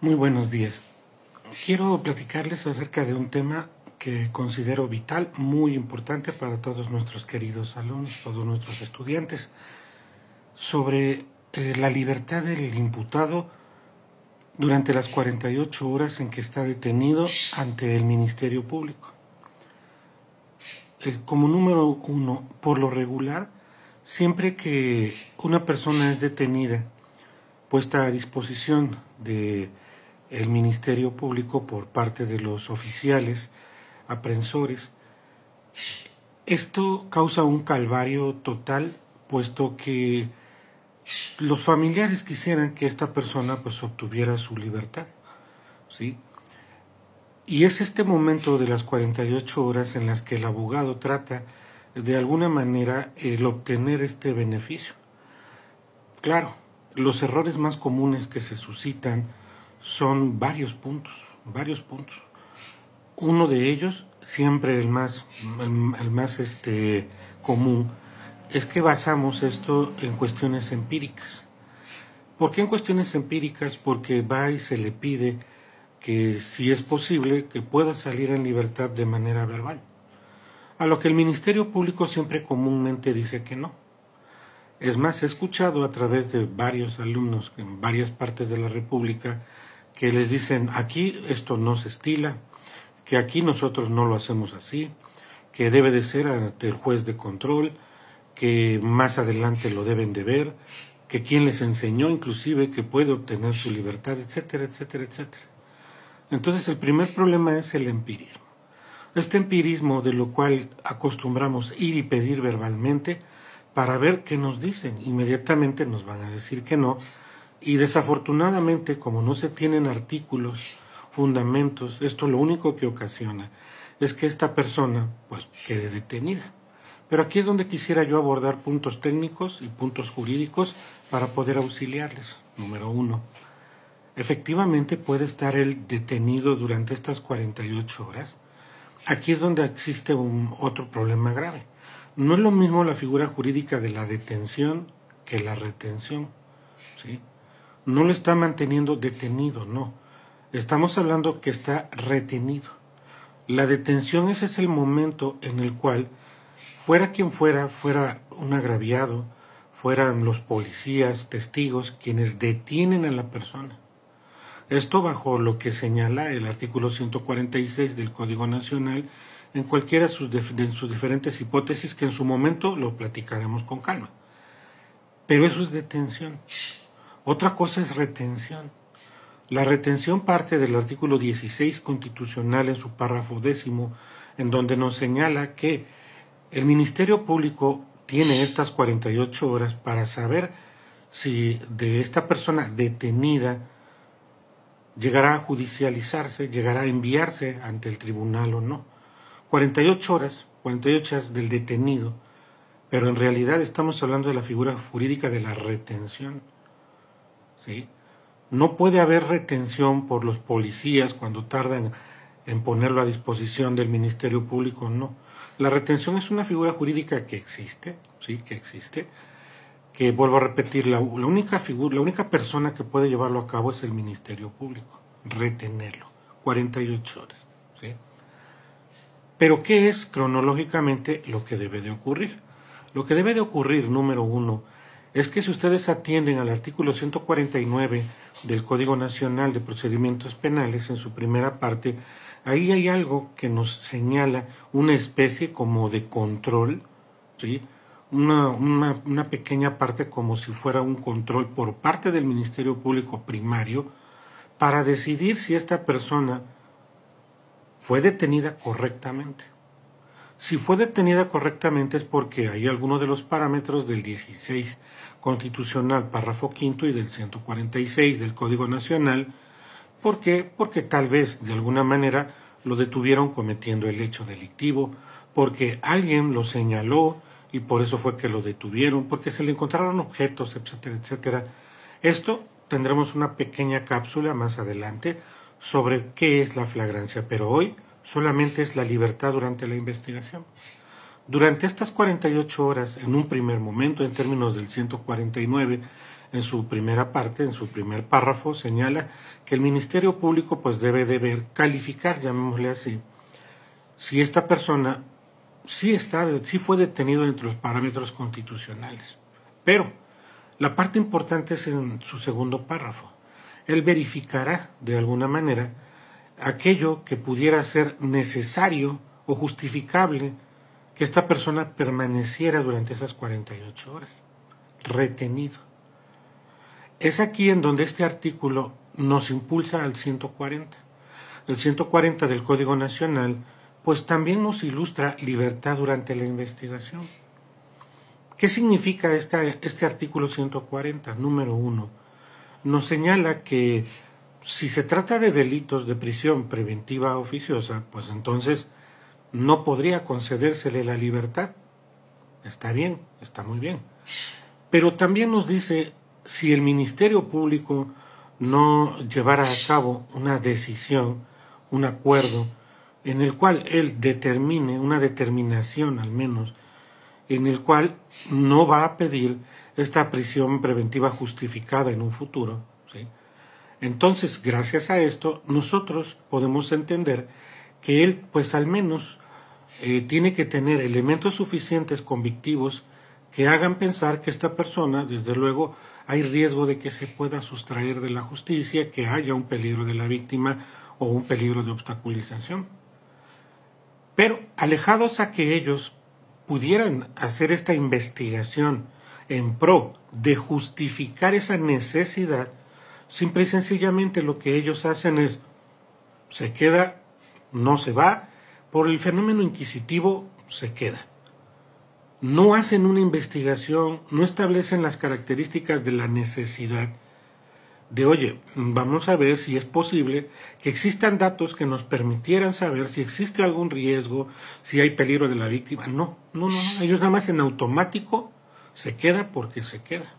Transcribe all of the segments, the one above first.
Muy buenos días. Quiero platicarles acerca de un tema que considero vital, muy importante para todos nuestros queridos alumnos, todos nuestros estudiantes, sobre eh, la libertad del imputado durante las 48 horas en que está detenido ante el Ministerio Público. Eh, como número uno, por lo regular, siempre que una persona es detenida, puesta a disposición de el Ministerio Público por parte de los oficiales aprensores. Esto causa un calvario total, puesto que los familiares quisieran que esta persona pues obtuviera su libertad, ¿sí? Y es este momento de las 48 horas en las que el abogado trata de alguna manera el obtener este beneficio. Claro, los errores más comunes que se suscitan son varios puntos, varios puntos. Uno de ellos, siempre el más, el, más este, común, es que basamos esto en cuestiones empíricas. ¿Por qué en cuestiones empíricas? Porque va y se le pide que, si es posible, que pueda salir en libertad de manera verbal. A lo que el Ministerio Público siempre comúnmente dice que no. Es más, he escuchado a través de varios alumnos en varias partes de la República que les dicen aquí esto no se estila, que aquí nosotros no lo hacemos así, que debe de ser ante el juez de control, que más adelante lo deben de ver, que quien les enseñó inclusive que puede obtener su libertad, etcétera, etcétera, etcétera. Entonces el primer problema es el empirismo. Este empirismo de lo cual acostumbramos ir y pedir verbalmente para ver qué nos dicen. Inmediatamente nos van a decir que no, y desafortunadamente, como no se tienen artículos, fundamentos, esto lo único que ocasiona es que esta persona pues quede detenida. Pero aquí es donde quisiera yo abordar puntos técnicos y puntos jurídicos para poder auxiliarles. Número uno, efectivamente puede estar el detenido durante estas 48 horas. Aquí es donde existe un otro problema grave. No es lo mismo la figura jurídica de la detención que la retención. ¿sí? no lo está manteniendo detenido, no. Estamos hablando que está retenido. La detención ese es el momento en el cual, fuera quien fuera, fuera un agraviado, fueran los policías, testigos, quienes detienen a la persona. Esto bajo lo que señala el artículo 146 del Código Nacional en cualquiera de sus diferentes hipótesis que en su momento lo platicaremos con calma. Pero eso es detención. Otra cosa es retención. La retención parte del artículo 16 constitucional en su párrafo décimo, en donde nos señala que el Ministerio Público tiene estas 48 horas para saber si de esta persona detenida llegará a judicializarse, llegará a enviarse ante el tribunal o no. 48 horas, 48 horas del detenido, pero en realidad estamos hablando de la figura jurídica de la retención ¿sí? No puede haber retención por los policías cuando tardan en ponerlo a disposición del Ministerio Público, no. La retención es una figura jurídica que existe, sí, que existe, que vuelvo a repetir, la, la única figura, la única persona que puede llevarlo a cabo es el Ministerio Público, retenerlo, 48 horas, ¿sí? Pero ¿qué es cronológicamente lo que debe de ocurrir? Lo que debe de ocurrir, número uno, es que si ustedes atienden al artículo 149 del Código Nacional de Procedimientos Penales en su primera parte, ahí hay algo que nos señala una especie como de control, ¿sí? Una, una, pequeña parte como si fuera un control por parte del Ministerio Público Primario para decidir si esta persona fue detenida correctamente. Si fue detenida correctamente es porque hay algunos de los parámetros del 16 constitucional, párrafo quinto, y del 146 del Código Nacional. ¿Por qué? Porque tal vez, de alguna manera, lo detuvieron cometiendo el hecho delictivo, porque alguien lo señaló y por eso fue que lo detuvieron, porque se le encontraron objetos, etcétera, etcétera. Esto tendremos una pequeña cápsula más adelante sobre qué es la flagrancia, pero hoy solamente es la libertad durante la investigación. Durante estas 48 horas, en un primer momento, en términos del 149, en su primera parte, en su primer párrafo, señala que el Ministerio Público pues debe ver calificar, llamémosle así, si esta persona sí, está, si fue detenido entre los parámetros constitucionales. Pero la parte importante es en su segundo párrafo. Él verificará, de alguna manera, aquello que pudiera ser necesario o justificable que esta persona permaneciera durante esas 48 horas, retenido. Es aquí en donde este artículo nos impulsa al 140. El 140 del Código Nacional, pues también nos ilustra libertad durante la investigación. ¿Qué significa este, artículo 140, número 1? Nos señala que si se trata de delitos de prisión preventiva oficiosa, pues entonces no podría concedérsele la libertad. Está bien, está muy bien. Pero también nos dice, si el Ministerio Público no llevara a cabo una decisión, un acuerdo, en el cual él determine, una determinación al menos, en el cual no va a pedir esta prisión preventiva justificada en un futuro, entonces, gracias a esto, nosotros podemos entender que él, pues al menos, eh, tiene que tener elementos suficientes convictivos que hagan pensar que esta persona, desde luego, hay riesgo de que se pueda sustraer de la justicia, que haya un peligro de la víctima o un peligro de obstaculización. Pero alejados a que ellos pudieran hacer esta investigación en pro de justificar esa necesidad, Simple y sencillamente lo que ellos hacen es se queda, no se va, por el fenómeno inquisitivo se queda. No hacen una investigación, no establecen las características de la necesidad de, oye, vamos a ver si es posible que existan datos que nos permitieran saber si existe algún riesgo, si hay peligro de la víctima. No, no, no, ellos nada más en automático se queda porque se queda.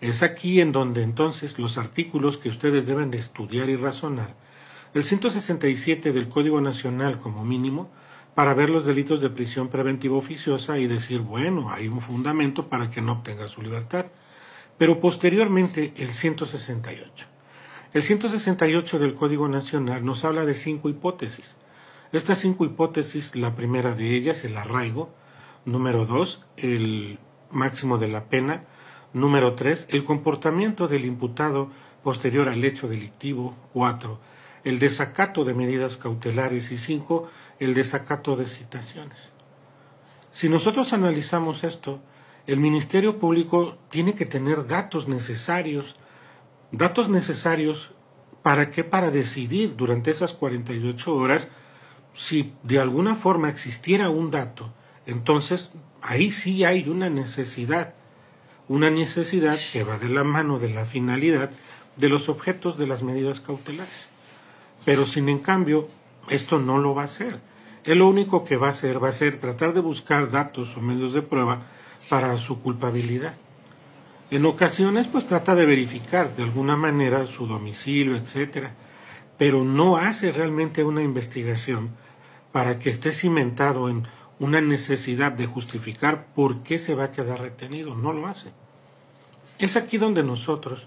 Es aquí en donde entonces los artículos que ustedes deben de estudiar y razonar, el 167 del Código Nacional como mínimo, para ver los delitos de prisión preventiva oficiosa y decir, bueno, hay un fundamento para que no obtenga su libertad. Pero posteriormente el 168. El 168 del Código Nacional nos habla de cinco hipótesis. Estas cinco hipótesis, la primera de ellas, el arraigo, número dos, el máximo de la pena, Número 3. El comportamiento del imputado posterior al hecho delictivo. 4. El desacato de medidas cautelares. Y 5. El desacato de citaciones. Si nosotros analizamos esto, el Ministerio Público tiene que tener datos necesarios, datos necesarios para que para decidir durante esas 48 horas si de alguna forma existiera un dato. Entonces, ahí sí hay una necesidad una necesidad que va de la mano de la finalidad de los objetos de las medidas cautelares. Pero sin en cambio, esto no lo va a hacer. Él lo único que va a hacer va a ser tratar de buscar datos o medios de prueba para su culpabilidad. En ocasiones, pues trata de verificar de alguna manera su domicilio, etcétera, pero no hace realmente una investigación para que esté cimentado en una necesidad de justificar por qué se va a quedar retenido. No lo hace. Es aquí donde nosotros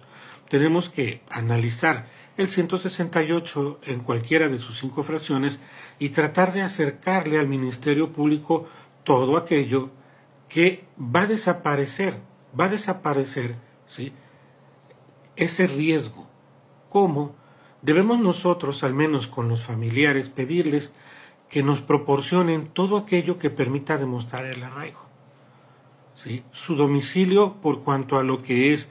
tenemos que analizar el 168 en cualquiera de sus cinco fracciones y tratar de acercarle al Ministerio Público todo aquello que va a desaparecer, va a desaparecer ¿sí? ese riesgo. ¿Cómo? Debemos nosotros, al menos con los familiares, pedirles que nos proporcionen todo aquello que permita demostrar el arraigo. Su domicilio por cuanto a lo que es,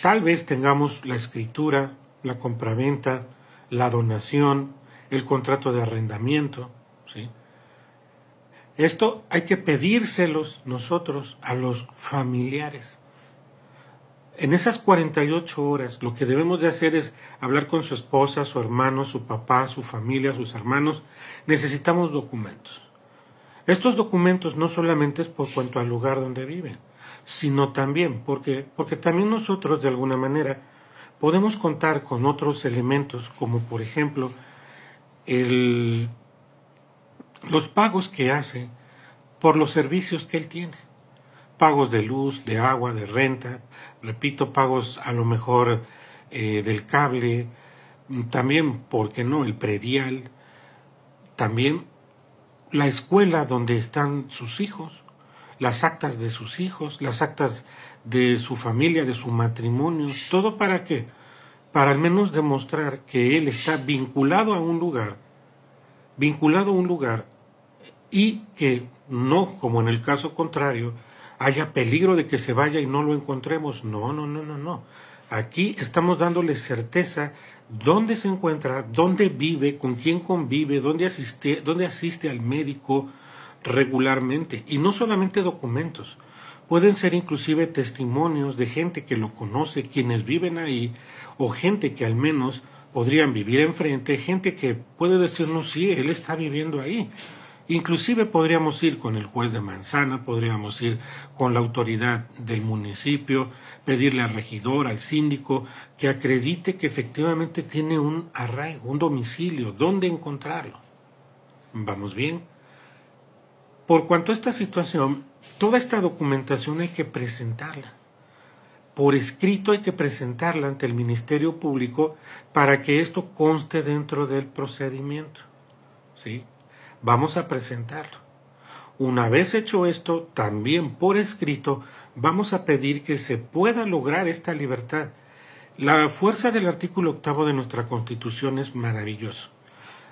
tal vez tengamos la escritura, la compraventa, la donación, el contrato de arrendamiento. ¿sí? Esto hay que pedírselos nosotros a los familiares. En esas 48 horas lo que debemos de hacer es hablar con su esposa, su hermano, su papá, su familia, sus hermanos. Necesitamos documentos. Estos documentos no solamente es por cuanto al lugar donde viven, sino también porque, porque también nosotros de alguna manera podemos contar con otros elementos como por ejemplo el, los pagos que hace por los servicios que él tiene pagos de luz, de agua, de renta, repito, pagos a lo mejor eh, del cable, también, ¿por qué no?, el predial, también la escuela donde están sus hijos, las actas de sus hijos, las actas de su familia, de su matrimonio, todo para qué? Para al menos demostrar que él está vinculado a un lugar, vinculado a un lugar y que no, como en el caso contrario, haya peligro de que se vaya y no lo encontremos. No, no, no, no, no. Aquí estamos dándole certeza dónde se encuentra, dónde vive, con quién convive, dónde asiste, dónde asiste al médico regularmente. Y no solamente documentos, pueden ser inclusive testimonios de gente que lo conoce, quienes viven ahí, o gente que al menos podrían vivir enfrente, gente que puede decirnos, sí, él está viviendo ahí. Inclusive podríamos ir con el juez de manzana, podríamos ir con la autoridad del municipio, pedirle al regidor, al síndico, que acredite que efectivamente tiene un arraigo, un domicilio, dónde encontrarlo. ¿Vamos bien? Por cuanto a esta situación, toda esta documentación hay que presentarla. Por escrito hay que presentarla ante el Ministerio Público para que esto conste dentro del procedimiento. ¿Sí? vamos a presentarlo. Una vez hecho esto, también por escrito, vamos a pedir que se pueda lograr esta libertad. La fuerza del artículo octavo de nuestra Constitución es maravillosa.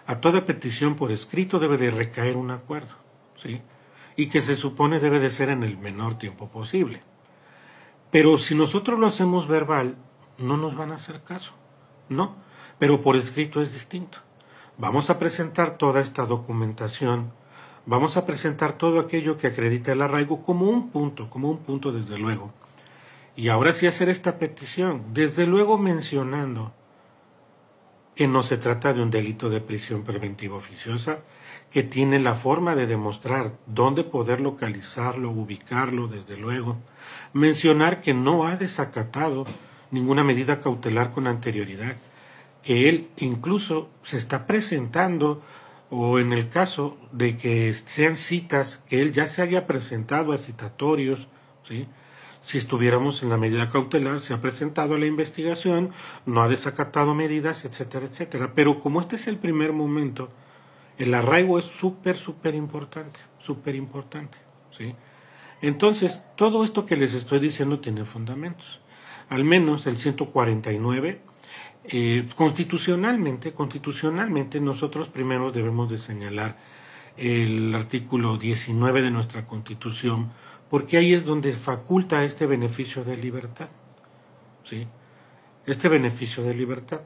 A toda petición por escrito debe de recaer un acuerdo, ¿sí? Y que se supone debe de ser en el menor tiempo posible. Pero si nosotros lo hacemos verbal, no nos van a hacer caso, ¿no? Pero por escrito es distinto. Vamos a presentar toda esta documentación, vamos a presentar todo aquello que acredita el arraigo como un punto, como un punto desde luego. Y ahora sí hacer esta petición, desde luego mencionando que no se trata de un delito de prisión preventiva oficiosa, que tiene la forma de demostrar dónde poder localizarlo, ubicarlo, desde luego. Mencionar que no ha desacatado ninguna medida cautelar con anterioridad, que él incluso se está presentando o en el caso de que sean citas, que él ya se haya presentado a citatorios, ¿sí? si estuviéramos en la medida cautelar, se ha presentado a la investigación, no ha desacatado medidas, etcétera, etcétera. Pero como este es el primer momento, el arraigo es súper, súper importante, súper importante. ¿sí? Entonces, todo esto que les estoy diciendo tiene fundamentos. Al menos el 149 eh, constitucionalmente, constitucionalmente nosotros primero debemos de señalar el artículo 19 de nuestra Constitución, porque ahí es donde faculta este beneficio de libertad, ¿sí? Este beneficio de libertad,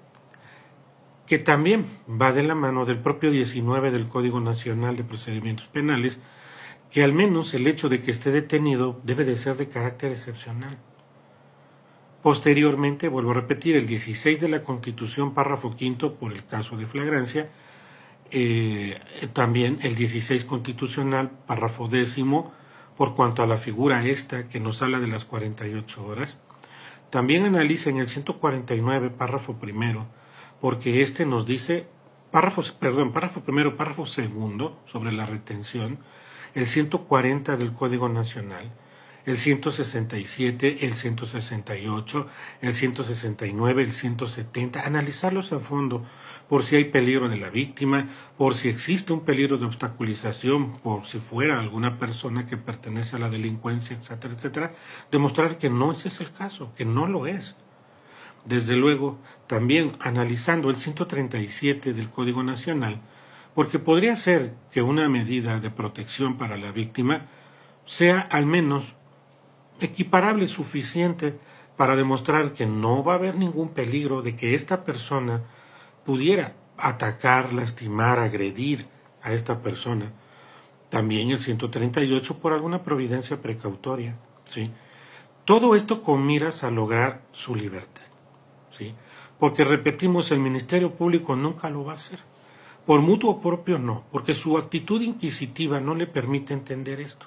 que también va de la mano del propio 19 del Código Nacional de Procedimientos Penales, que al menos el hecho de que esté detenido debe de ser de carácter excepcional. Posteriormente, vuelvo a repetir, el 16 de la Constitución, párrafo quinto, por el caso de flagrancia, eh, también el 16 constitucional, párrafo décimo, por cuanto a la figura esta que nos habla de las 48 horas. También analiza en el 149, párrafo primero, porque este nos dice, párrafo, perdón, párrafo primero, párrafo segundo, sobre la retención, el 140 del Código Nacional, el 167, el 168, el 169, el 170, analizarlos a fondo por si hay peligro de la víctima, por si existe un peligro de obstaculización, por si fuera alguna persona que pertenece a la delincuencia, etcétera, etcétera, demostrar que no ese es el caso, que no lo es. Desde luego, también analizando el 137 del Código Nacional, porque podría ser que una medida de protección para la víctima sea al menos equiparable suficiente para demostrar que no va a haber ningún peligro de que esta persona pudiera atacar, lastimar, agredir a esta persona. También el 138 por alguna providencia precautoria. ¿sí? Todo esto con miras a lograr su libertad. ¿sí? Porque repetimos, el Ministerio Público nunca lo va a hacer. Por mutuo propio no, porque su actitud inquisitiva no le permite entender esto.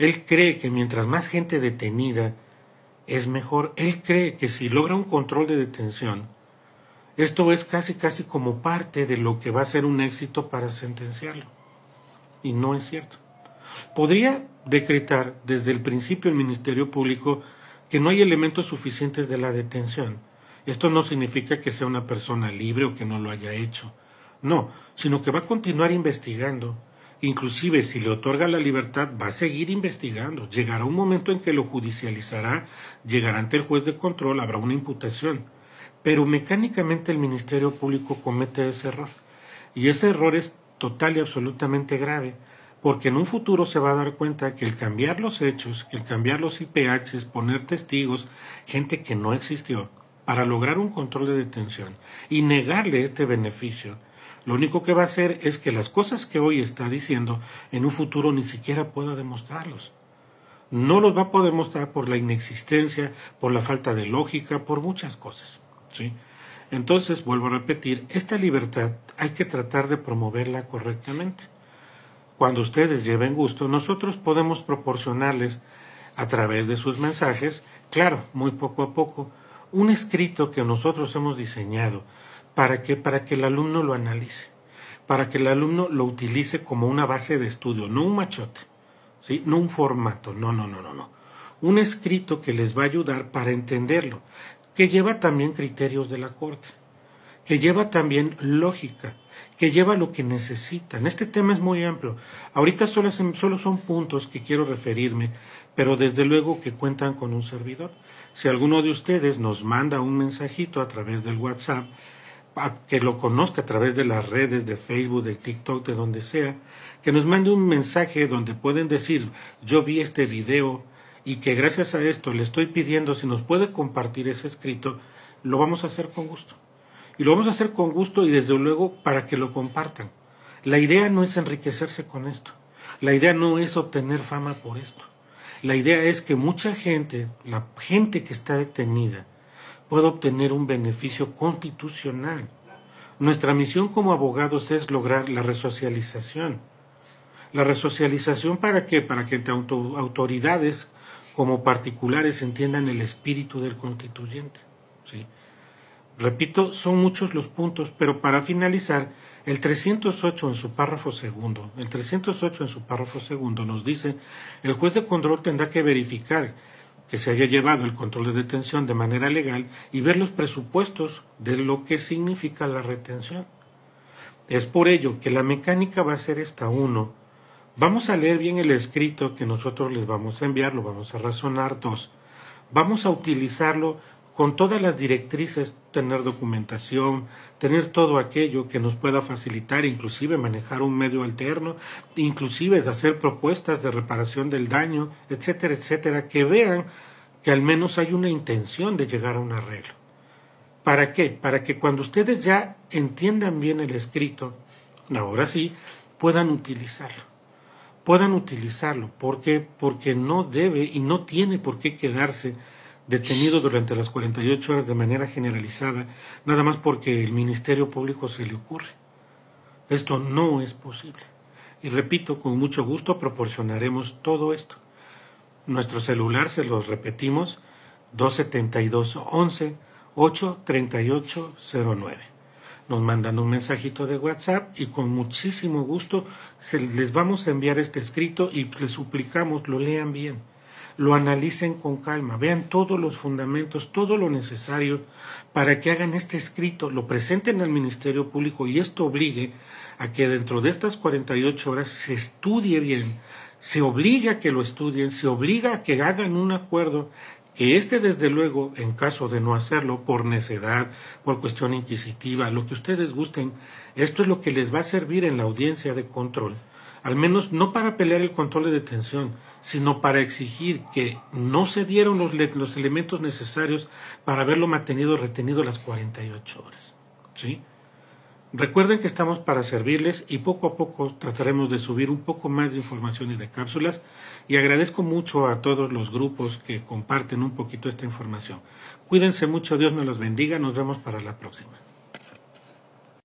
Él cree que mientras más gente detenida es mejor. Él cree que si logra un control de detención, esto es casi casi como parte de lo que va a ser un éxito para sentenciarlo. Y no es cierto. Podría decretar desde el principio el Ministerio Público que no hay elementos suficientes de la detención. Esto no significa que sea una persona libre o que no lo haya hecho. No, sino que va a continuar investigando Inclusive si le otorga la libertad, va a seguir investigando. Llegará un momento en que lo judicializará, llegará ante el juez de control, habrá una imputación. Pero mecánicamente el Ministerio Público comete ese error. Y ese error es total y absolutamente grave, porque en un futuro se va a dar cuenta que el cambiar los hechos, el cambiar los IPHs, poner testigos, gente que no existió, para lograr un control de detención y negarle este beneficio, lo único que va a hacer es que las cosas que hoy está diciendo en un futuro ni siquiera pueda demostrarlos. No los va a poder mostrar por la inexistencia, por la falta de lógica, por muchas cosas. ¿sí? Entonces, vuelvo a repetir, esta libertad hay que tratar de promoverla correctamente. Cuando ustedes lleven gusto, nosotros podemos proporcionarles a través de sus mensajes, claro, muy poco a poco, un escrito que nosotros hemos diseñado, ¿Para qué? Para que el alumno lo analice, para que el alumno lo utilice como una base de estudio, no un machote, ¿sí? no un formato, no, no, no, no, no. Un escrito que les va a ayudar para entenderlo, que lleva también criterios de la corte, que lleva también lógica, que lleva lo que necesitan. Este tema es muy amplio. Ahorita solo, solo son puntos que quiero referirme, pero desde luego que cuentan con un servidor. Si alguno de ustedes nos manda un mensajito a través del WhatsApp, que lo conozca a través de las redes de Facebook, de TikTok, de donde sea, que nos mande un mensaje donde pueden decir, yo vi este video y que gracias a esto le estoy pidiendo si nos puede compartir ese escrito, lo vamos a hacer con gusto. Y lo vamos a hacer con gusto y desde luego para que lo compartan. La idea no es enriquecerse con esto. La idea no es obtener fama por esto. La idea es que mucha gente, la gente que está detenida, pueda obtener un beneficio constitucional. Nuestra misión como abogados es lograr la resocialización. La resocialización para qué? Para que autoridades como particulares entiendan el espíritu del constituyente. ¿sí? Repito, son muchos los puntos, pero para finalizar, el 308 en su párrafo segundo, el 308 en su párrafo segundo nos dice, el juez de control tendrá que verificar que se haya llevado el control de detención de manera legal y ver los presupuestos de lo que significa la retención. Es por ello que la mecánica va a ser esta uno. Vamos a leer bien el escrito que nosotros les vamos a enviar, lo vamos a razonar dos. Vamos a utilizarlo con todas las directrices, tener documentación, tener todo aquello que nos pueda facilitar, inclusive manejar un medio alterno, inclusive hacer propuestas de reparación del daño, etcétera, etcétera, que vean que al menos hay una intención de llegar a un arreglo. ¿Para qué? Para que cuando ustedes ya entiendan bien el escrito, ahora sí, puedan utilizarlo. Puedan utilizarlo. ¿Por qué? Porque no debe y no tiene por qué quedarse detenido durante las 48 horas de manera generalizada, nada más porque el Ministerio Público se le ocurre. Esto no es posible. Y repito, con mucho gusto proporcionaremos todo esto. Nuestro celular, se los repetimos, 272-11-83809. Nos mandan un mensajito de WhatsApp y con muchísimo gusto se les vamos a enviar este escrito y les suplicamos lo lean bien lo analicen con calma, vean todos los fundamentos, todo lo necesario para que hagan este escrito, lo presenten al Ministerio Público y esto obligue a que dentro de estas 48 horas se estudie bien, se obligue a que lo estudien, se obliga a que hagan un acuerdo que este desde luego, en caso de no hacerlo, por necedad, por cuestión inquisitiva, lo que ustedes gusten, esto es lo que les va a servir en la audiencia de control al menos no para pelear el control de detención, sino para exigir que no se dieron los, elementos necesarios para haberlo mantenido retenido las 48 horas. ¿sí? Recuerden que estamos para servirles y poco a poco trataremos de subir un poco más de información y de cápsulas y agradezco mucho a todos los grupos que comparten un poquito esta información. Cuídense mucho, Dios nos los bendiga, nos vemos para la próxima.